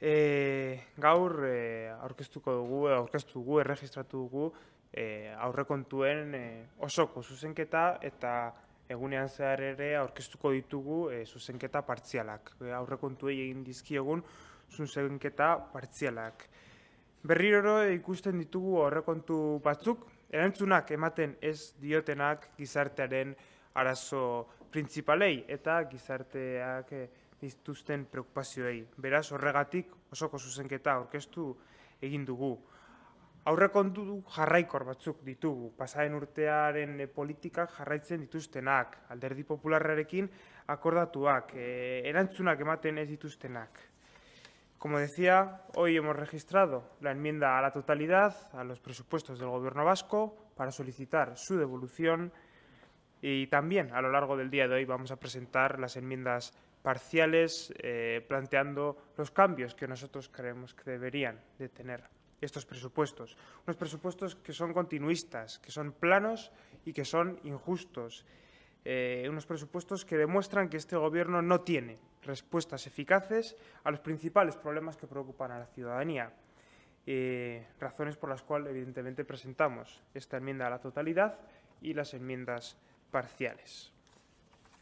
E, gaur e, aurkeztuko dugu, aurkeztu dugu, erregistratu dugu e, aurrekontuen e, osoko zuzenketa eta egunean zehar ere aurkeztuko ditugu e, zuzenketa partzialak. E, aurrekontuei egin egun zuzenketa partzialak. Berriro ikusten ditugu aurrekontu batzuk, erantzunak ematen ez diotenak gizartearen arazo printzipalei eta gizarteak verás tu preokupazioei. Beraz, horregatik osoko zuzenketa aurkeztu egin dugu. Aurrekontu jarraikor batzuk ditugu, pasaren urtearen eh, politikak jarraitzen dituztenak, alderdi popularrarekin akordatuak, eh, erantzunak ematen ez dituztenak. Como decía, hoy hemos registrado la enmienda a la totalidad a los presupuestos del Gobierno vasco para solicitar su devolución y también a lo largo del día de hoy vamos a presentar las enmiendas parciales eh, planteando los cambios que nosotros creemos que deberían de tener estos presupuestos. Unos presupuestos que son continuistas, que son planos y que son injustos. Eh, unos presupuestos que demuestran que este Gobierno no tiene respuestas eficaces a los principales problemas que preocupan a la ciudadanía. Eh, razones por las cuales, evidentemente, presentamos esta enmienda a la totalidad y las enmiendas parciales.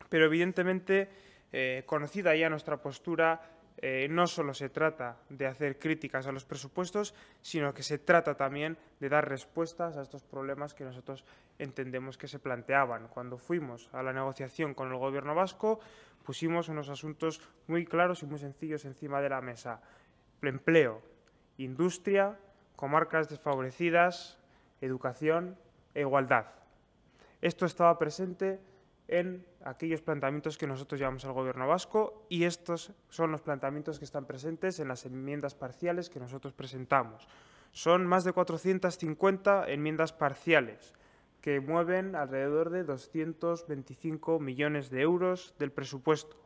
Pero evidentemente, eh, conocida ya nuestra postura, eh, no solo se trata de hacer críticas a los presupuestos, sino que se trata también de dar respuestas a estos problemas que nosotros entendemos que se planteaban. Cuando fuimos a la negociación con el Gobierno vasco, pusimos unos asuntos muy claros y muy sencillos encima de la mesa. empleo, industria, comarcas desfavorecidas, educación e igualdad. Esto estaba presente en aquellos planteamientos que nosotros llevamos al Gobierno vasco y estos son los planteamientos que están presentes en las enmiendas parciales que nosotros presentamos. Son más de 450 enmiendas parciales que mueven alrededor de 225 millones de euros del presupuesto.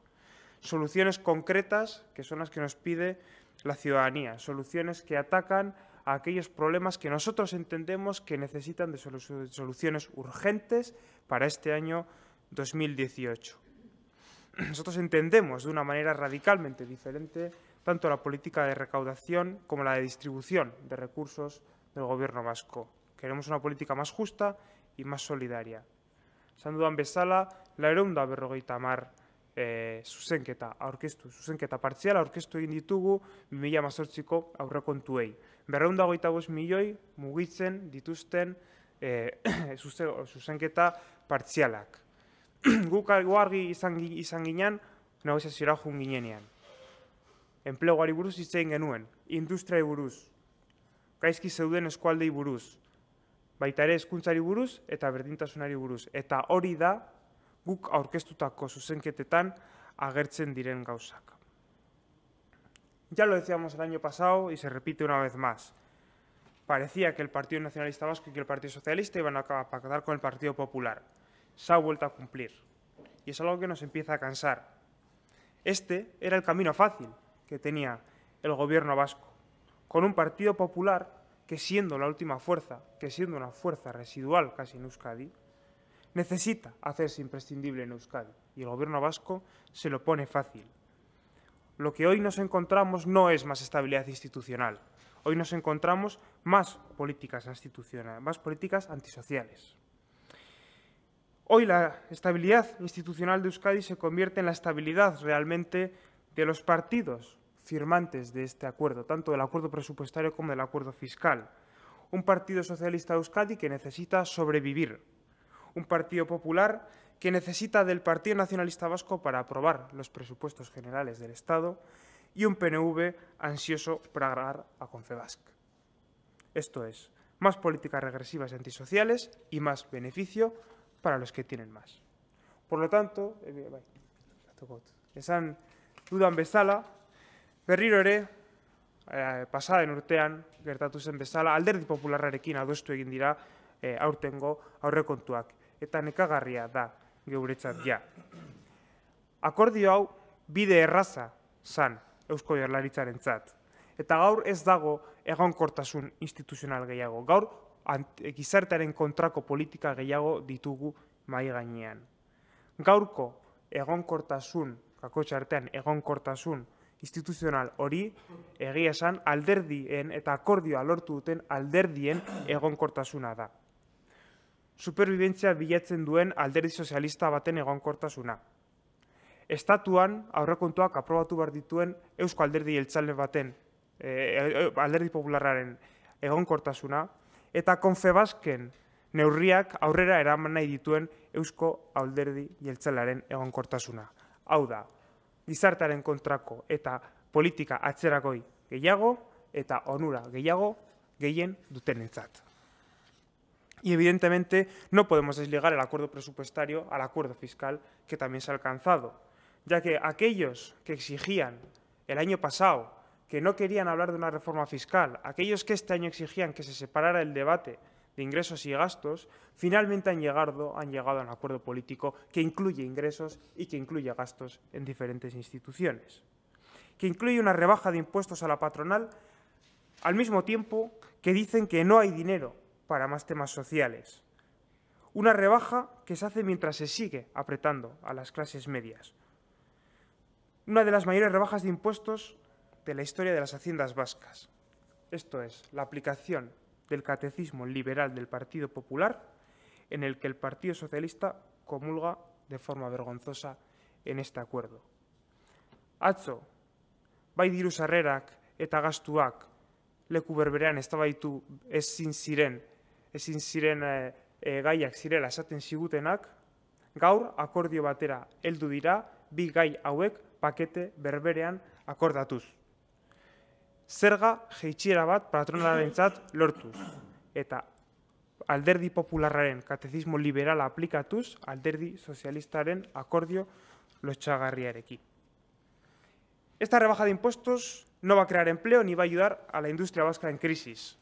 Soluciones concretas que son las que nos pide la ciudadanía, soluciones que atacan a aquellos problemas que nosotros entendemos que necesitan de soluciones urgentes para este año 2018. Nosotros entendemos de una manera radicalmente diferente tanto la política de recaudación como la de distribución de recursos del Gobierno vasco. Queremos una política más justa y más solidaria. bezala, eh, ditugu 2018ko aurrekontuei. berreundagoita bost milioi mugitzen dituzten eh, zuzenketa partzialak. Guk argi izan, izan ginen, negoziazioa jun Enpleguari buruz itzein genuen, industriai buruz, gaizki zeuden eskualdei buruz, baita ere eskuntzari buruz eta berdintasunari buruz. Eta hori da guk aurkeztutako zuzenketetan agertzen diren gauzak. Ya lo decíamos el año pasado y se repite una vez más. Parecía que el Partido Nacionalista Vasco y que el Partido Socialista iban a acabar con el Partido Popular. Se ha vuelto a cumplir. Y es algo que nos empieza a cansar. Este era el camino fácil que tenía el gobierno vasco, con un Partido Popular que siendo la última fuerza, que siendo una fuerza residual casi en Euskadi, necesita hacerse imprescindible en Euskadi. Y el gobierno vasco se lo pone fácil. Lo que hoy nos encontramos no es más estabilidad institucional. Hoy nos encontramos más políticas más políticas antisociales. Hoy la estabilidad institucional de Euskadi se convierte en la estabilidad realmente de los partidos firmantes de este acuerdo, tanto del acuerdo presupuestario como del acuerdo fiscal. Un partido socialista de Euskadi que necesita sobrevivir. Un partido popular que necesita del Partido Nacionalista Vasco para aprobar los presupuestos generales del Estado y un PNV ansioso para agarrar a CONFEVASC. Esto es, más políticas regresivas y antisociales y más beneficio para los que tienen más. Por lo tanto, eh, esan dudan bezala, berriro ere, eh, en urtean gertatu zen bezala, alderdi popularrarekin adostu egin dira eh, aurtengo aurrekontuak. Eta nekagarria da, geuretzat, ja. Akordio hau bide erraza zan Eusko Jarlaritzaren zat. Eta gaur ez dago egonkortasun instituzional gehiago. Gaur gizartaren kontrako politika gehiago ditugu mai gainean. Gaurko egonkortasun, kako txartean egonkortasun instituzional hori egia esan alderdien eta akordioa lortu duten alderdien egonkortasuna da superbibentzia bilatzen duen alderdi sozialista baten egonkortasuna. Estatuan aurrekontuak aprobatu behar dituen Eusko alderdi jeltzale baten e, alderdi populararen egonkortasuna eta konfebazken neurriak aurrera eraman nahi dituen Eusko alderdi jeltzalearen egonkortasuna. Hau da, gizartaren kontrako eta politika atzeragoi gehiago eta onura gehiago gehien duten Y evidentemente no podemos desligar el acuerdo presupuestario al acuerdo fiscal que también se ha alcanzado, ya que aquellos que exigían el año pasado que no querían hablar de una reforma fiscal, aquellos que este año exigían que se separara el debate de ingresos y gastos, finalmente han llegado, han llegado a un acuerdo político que incluye ingresos y que incluye gastos en diferentes instituciones, que incluye una rebaja de impuestos a la patronal al mismo tiempo que dicen que no hay dinero para más temas sociales. Una rebaja que se hace mientras se sigue apretando a las clases medias. Una de las mayores rebajas de impuestos de la historia de las haciendas vascas. Esto es, la aplicación del catecismo liberal del Partido Popular, en el que el Partido Socialista comulga de forma vergonzosa en este acuerdo. Atzo, bai diru sarrerak eta gastuak leku berberean es sin siren ezin ziren e, e, gaiak zirela esaten zigutenak, gaur akordio batera heldu dira bi gai hauek pakete berberean akordatuz. Zerga jeitxiera bat patronalaren lortuz, eta alderdi popularraren katezismo liberala aplikatuz alderdi sozialistaren akordio lotxagarriareki. Esta rebaja de impostos no va a crear empleo ni va a ayudar a la industria vasca en crisis.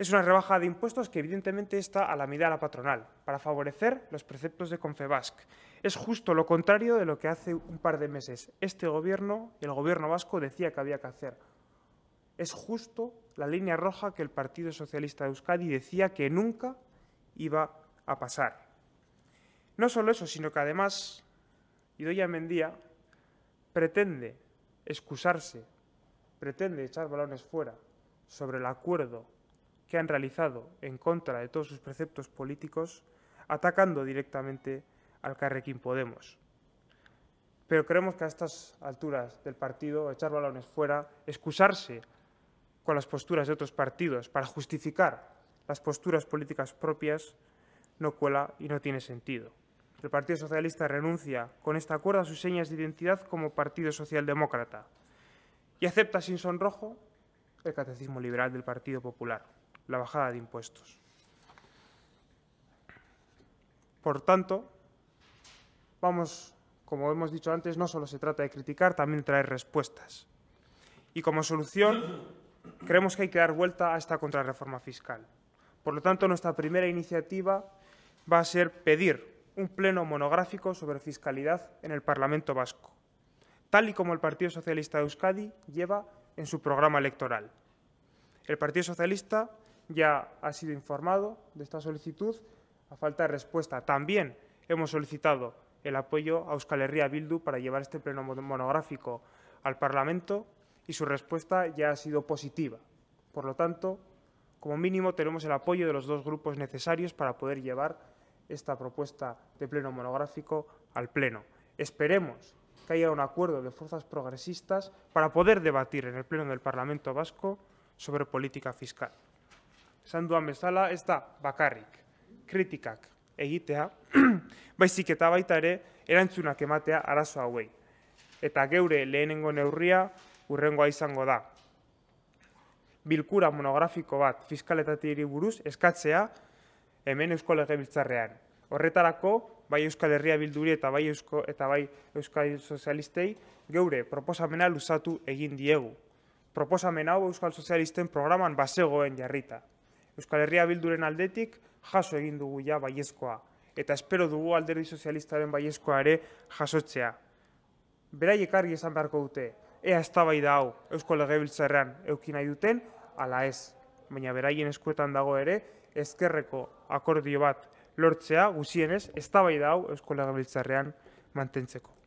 Es una rebaja de impuestos que evidentemente está a la medida de la patronal, para favorecer los preceptos de Confebasc. Es justo lo contrario de lo que hace un par de meses este gobierno y el gobierno vasco decía que había que hacer. Es justo la línea roja que el Partido Socialista de Euskadi decía que nunca iba a pasar. No solo eso, sino que además Idoia Mendía pretende excusarse, pretende echar balones fuera sobre el acuerdo que han realizado en contra de todos sus preceptos políticos, atacando directamente al Carrequín Podemos. Pero creemos que a estas alturas del partido, echar balones fuera, excusarse con las posturas de otros partidos para justificar las posturas políticas propias, no cuela y no tiene sentido. El Partido Socialista renuncia con este acuerdo a sus señas de identidad como Partido Socialdemócrata y acepta sin sonrojo el catecismo liberal del Partido Popular la bajada de impuestos. Por tanto, vamos, como hemos dicho antes, no solo se trata de criticar, también traer respuestas. Y como solución, creemos que hay que dar vuelta a esta contrarreforma fiscal. Por lo tanto, nuestra primera iniciativa va a ser pedir un pleno monográfico sobre fiscalidad en el Parlamento Vasco, tal y como el Partido Socialista de Euskadi lleva en su programa electoral. El Partido Socialista ya ha sido informado de esta solicitud. A falta de respuesta, también hemos solicitado el apoyo a Euskal Herria Bildu para llevar este pleno monográfico al Parlamento y su respuesta ya ha sido positiva. Por lo tanto, como mínimo tenemos el apoyo de los dos grupos necesarios para poder llevar esta propuesta de pleno monográfico al Pleno. Esperemos que haya un acuerdo de fuerzas progresistas para poder debatir en el Pleno del Parlamento Vasco sobre política fiscal. esan duan bezala, ez da bakarrik kritikak egitea, baizik eta baita ere erantzunak ematea arazo hauei. Eta geure lehenengo neurria urrengoa izango da. Bilkura monografiko bat fiskaletatiri buruz eskatzea hemen Eusko Legebiltzarrean. Horretarako, bai Euskal Herria Bilduri eta bai eta bai Euskal Sozialistei geure proposamena luzatu egin diegu. Proposamena hau Euskal Sozialisten programan bazegoen jarrita. Euskal Herria Bilduren aldetik jaso egin dugu ja baiezkoa, eta espero dugu alderdi sozialistaren baiezkoa ere jasotzea. Beraiek ekargi esan beharko dute, ea ez tabai da hau Eusko Legebiltzarrean eukin nahi duten, ala ez, baina beraien eskuetan dago ere, ezkerreko akordio bat lortzea, guzienez, ez tabai da hau Eusko Legebiltzarrean mantentzeko.